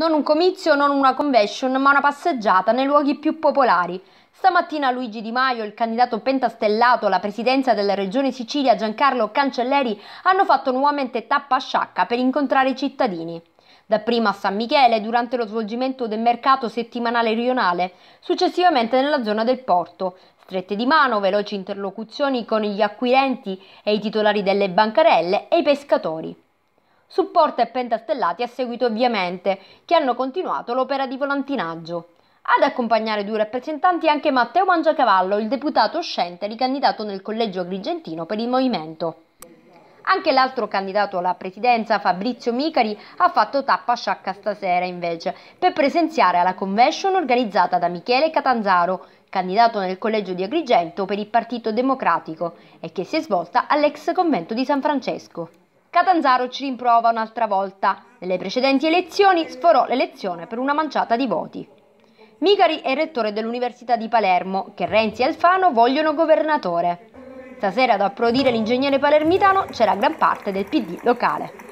Non un comizio, non una convention, ma una passeggiata nei luoghi più popolari. Stamattina Luigi Di Maio, il candidato pentastellato alla presidenza della Regione Sicilia Giancarlo Cancelleri hanno fatto nuovamente tappa Sciacca per incontrare i cittadini. Dapprima a San Michele durante lo svolgimento del mercato settimanale rionale, successivamente nella zona del porto. Strette di mano, veloci interlocuzioni con gli acquirenti e i titolari delle bancarelle e i pescatori su e Pentastellati a seguito ovviamente, che hanno continuato l'opera di volantinaggio. Ad accompagnare due rappresentanti anche Matteo Mangiacavallo, il deputato uscente ricandidato nel collegio agrigentino per il movimento. Anche l'altro candidato alla presidenza, Fabrizio Micari, ha fatto tappa a Sciacca stasera invece per presenziare alla convention organizzata da Michele Catanzaro, candidato nel collegio di Agrigento per il Partito Democratico e che si è svolta all'ex convento di San Francesco. Catanzaro ci rimprova un'altra volta. Nelle precedenti elezioni sforò l'elezione per una manciata di voti. Micari è rettore dell'Università di Palermo, che Renzi e Alfano vogliono governatore. Stasera ad approdire l'ingegnere palermitano c'era gran parte del PD locale.